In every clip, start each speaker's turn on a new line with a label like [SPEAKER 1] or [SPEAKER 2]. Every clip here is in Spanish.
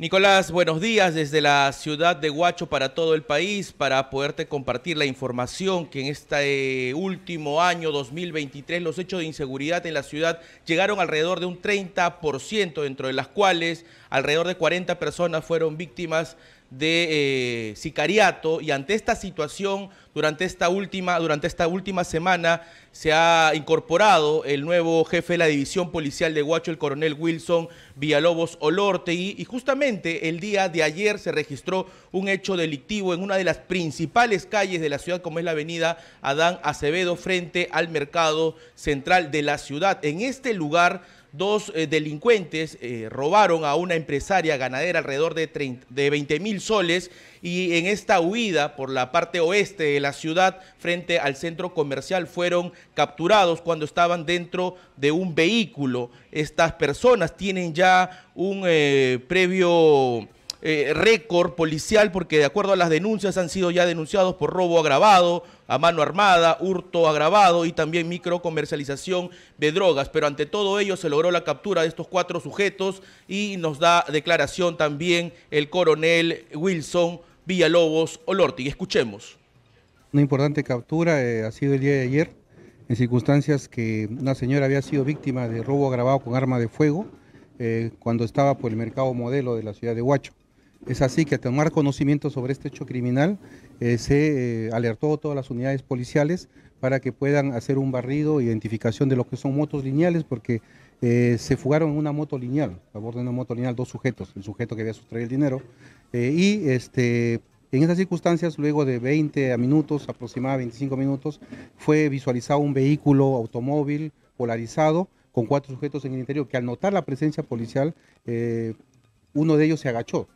[SPEAKER 1] Nicolás, buenos días desde la ciudad de Huacho para todo el país para poderte compartir la información que en este eh, último año 2023 los hechos de inseguridad en la ciudad llegaron alrededor de un 30%, dentro de las cuales alrededor de 40 personas fueron víctimas de eh, sicariato y ante esta situación, durante esta, última, durante esta última semana se ha incorporado el nuevo jefe de la división policial de Guacho el coronel Wilson Villalobos Olorte y justamente el día de ayer se registró un hecho delictivo en una de las principales calles de la ciudad, como es la avenida Adán Acevedo, frente al mercado central de la ciudad. En este lugar dos eh, delincuentes eh, robaron a una empresaria ganadera alrededor de, 20 mil soles y en esta huida por la parte oeste de la ciudad frente al centro comercial fueron capturados cuando estaban dentro de un vehículo. Estas personas tienen ya un eh, previo eh, récord policial porque de acuerdo a las denuncias han sido ya denunciados por robo agravado, a mano armada, hurto agravado y también micro comercialización de drogas. Pero ante todo ello se logró la captura de estos cuatro sujetos y nos da declaración también el coronel Wilson Villalobos Olorti. Escuchemos.
[SPEAKER 2] Una importante captura eh, ha sido el día de ayer en circunstancias que una señora había sido víctima de robo agravado con arma de fuego eh, cuando estaba por el mercado modelo de la ciudad de Huacho. Es así que al tomar conocimiento sobre este hecho criminal, eh, se eh, alertó a todas las unidades policiales para que puedan hacer un barrido, identificación de lo que son motos lineales, porque eh, se fugaron en una moto lineal, a bordo de una moto lineal, dos sujetos, el sujeto que había sustraído el dinero, y este, en esas circunstancias, luego de 20 minutos, aproximadamente 25 minutos, fue visualizado un vehículo automóvil polarizado con cuatro sujetos en el interior, que al notar la presencia policial, uno de ellos se agachó,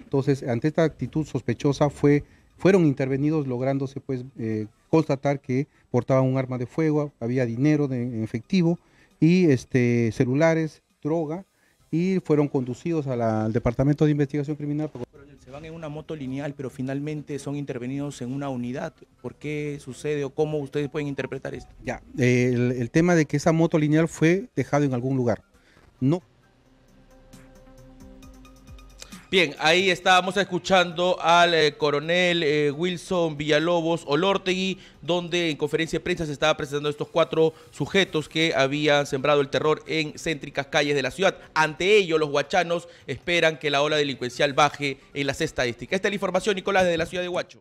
[SPEAKER 2] entonces, ante esta actitud sospechosa fue, fueron intervenidos lográndose pues eh, constatar que portaban un arma de fuego, había dinero en efectivo y este, celulares, droga y fueron conducidos al Departamento de Investigación Criminal.
[SPEAKER 1] Se van en una moto lineal, pero finalmente son intervenidos en una unidad. ¿Por qué sucede o cómo ustedes pueden interpretar esto?
[SPEAKER 2] Ya, el, el tema de que esa moto lineal fue dejada en algún lugar. No
[SPEAKER 1] Bien, ahí estábamos escuchando al eh, coronel eh, Wilson Villalobos Olortegui, donde en conferencia de prensa se estaba presentando estos cuatro sujetos que habían sembrado el terror en céntricas calles de la ciudad. Ante ello, los huachanos esperan que la ola delincuencial baje en las estadísticas. Esta es la información, Nicolás, desde la ciudad de Huacho.